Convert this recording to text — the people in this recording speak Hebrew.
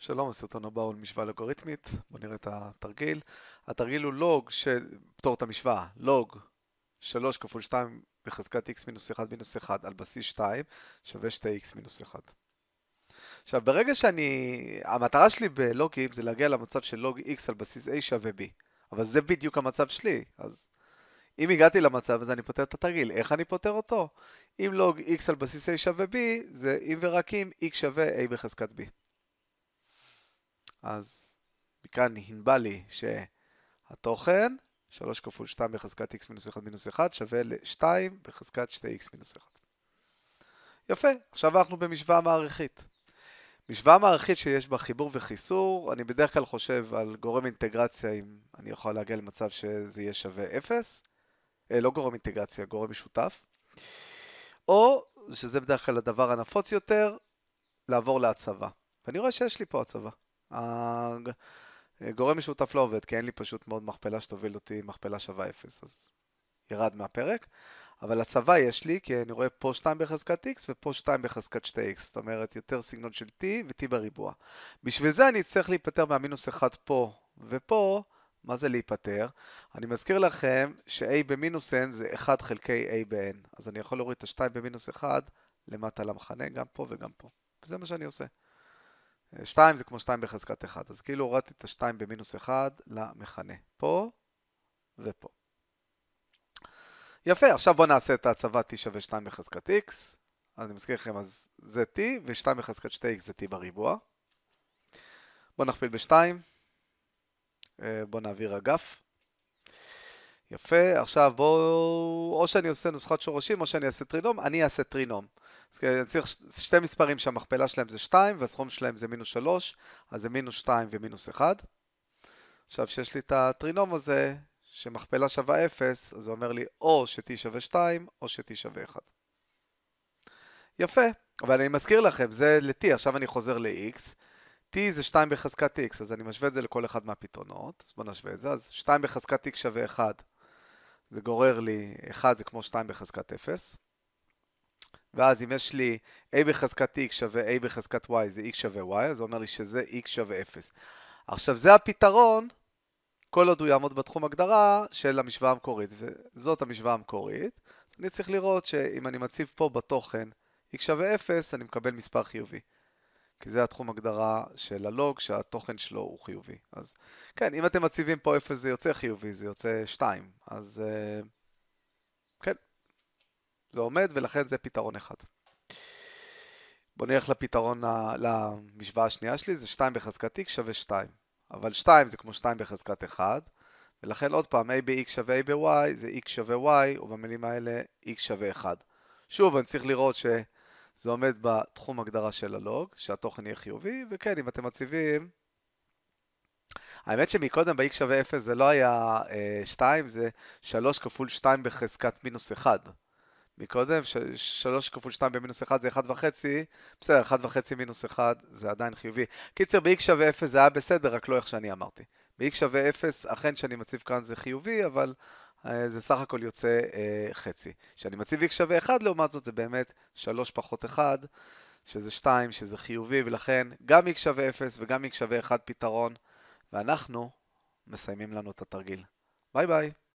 שלום, הסרטון הבא הוא משוואה אלגוריתמית, בואו נראה את התרגיל. התרגיל הוא לוג של, פתור את המשוואה, לוג 3 כפול 2 בחזקת x מינוס 1 מינוס 1 על בסיס 2 שווה 2x מינוס 1. עכשיו ברגע שאני, המטרה שלי בלוגים זה להגיע למצב של לוג x על בסיס a שווה b, אבל זה בדיוק המצב שלי, אז אם הגעתי למצב הזה אני פותר את התרגיל, איך אני פותר אותו? אם לוג x על בסיס a שווה b זה אם ורק אם x שווה a בחזקת b. אז מכאן הנבא לי שהתוכן 3 כפול 2 בחזקת x מינוס 1 מינוס 1 שווה ל-2 בחזקת 2x מינוס 1. יפה, עכשיו אנחנו במשוואה מערכית. משוואה מערכית שיש בה חיבור וחיסור, אני בדרך כלל חושב על גורם אינטגרציה אם אני יכול להגיע למצב שזה יהיה שווה 0, אה, לא גורם אינטגרציה, גורם משותף, או, שזה בדרך כלל הדבר הנפוץ יותר, לעבור להצבה. ואני רואה שיש לי פה הצבה. הגורם משותף לא עובד, כי אין לי פשוט מאוד מכפלה שתוביל אותי, מכפלה שווה 0, אז ירד מהפרק. אבל הצבה יש לי, כי אני רואה פה 2 בחזקת x ופה 2 בחזקת 2x, זאת אומרת יותר סגנון של t ו-t בריבוע. בשביל זה אני אצטרך להיפטר מהמינוס 1 פה ופה, מה זה להיפטר? אני מזכיר לכם ש-a במינוס n זה 1 חלקי a ב-n, אז אני יכול להוריד את ה-2 במינוס 1 למטה למחנה, גם פה וגם פה. וזה מה שאני עושה. 2 זה כמו 2 בחזקת 1, אז כאילו הורדתי את ה-2 במינוס 1 למכנה, פה ופה. יפה, עכשיו בואו נעשה את ההצבה t שווה 2 בחזקת x, אז אני מזכיר לכם, אז זה t, ו-2 בחזקת 2x זה t בריבוע. בואו נכפיל ב-2, אה, בואו נעביר אגף. יפה, עכשיו בואו, או שאני עושה נוסחת שורשים או שאני אעשה טרינום, אני אעשה טרינום. אז אני צריך ש... שתי מספרים שהמכפלה שלהם זה 2 והסכום שלהם זה מינוס 3, אז זה מינוס 2 ומינוס 1. עכשיו שיש לי את הטרינום הזה, שמכפלה שווה 0, אז זה אומר לי או ש-t שווה 2 או ש-t שווה 1. יפה, אבל אני מזכיר לכם, זה ל-t, עכשיו אני חוזר ל-x. t זה 2 בחזקת x, אז אני משווה את זה לכל אחד מהפתרונות, אז בואו נשווה את זה, אז 2 בחזקת x שווה 1, זה גורר לי 1 זה כמו 2 בחזקת 0. ואז אם יש לי a בחזקת x שווה a בחזקת y זה x שווה y, אז הוא אומר לי שזה x שווה 0. עכשיו זה הפתרון, כל עוד הוא יעמוד בתחום הגדרה של המשוואה המקורית, וזאת המשוואה המקורית. אני צריך לראות שאם אני מציב פה בתוכן x שווה 0, אני מקבל מספר חיובי. כי זה התחום הגדרה של הלוג שהתוכן שלו הוא חיובי. אז כן, אם אתם מציבים פה 0 זה יוצא חיובי, זה יוצא 2. אז... Uh, זה עומד ולכן זה פתרון אחד. בוא נלך לפתרון, ה... למשוואה השנייה שלי, זה 2 בחזקת x שווה 2. אבל 2 זה כמו 2 בחזקת 1, ולכן עוד פעם, a ב-x שווה a ב-y זה x שווה y, ובמילים האלה x שווה 1. שוב, אני צריך לראות שזה עומד בתחום הגדרה של הלוג, שהתוכן יהיה חיובי, וכן, אם אתם מציבים... האמת שמקודם ב-x שווה 0 זה לא היה אה, 2, זה 3 כפול 2 בחזקת מינוס 1. מקודם, ש- 3 כפול שתיים במינוס אחד זה וחצי, בסדר, וחצי מינוס אחד זה עדיין חיובי. קיצר, ב-x שווה אפס זה היה בסדר, רק לא איך שאני אמרתי. ב-x שווה אפס, אכן שאני מציב כאן זה חיובי, אבל אה, זה סך הכל יוצא אה, חצי. כשאני מציב x שווה אחד, לעומת זאת זה באמת שלוש פחות אחד, שזה שתיים, שזה חיובי, ולכן גם x שווה אפס וגם x שווה אחד פתרון, ואנחנו מסיימים לנו את התרגיל. ביי ביי.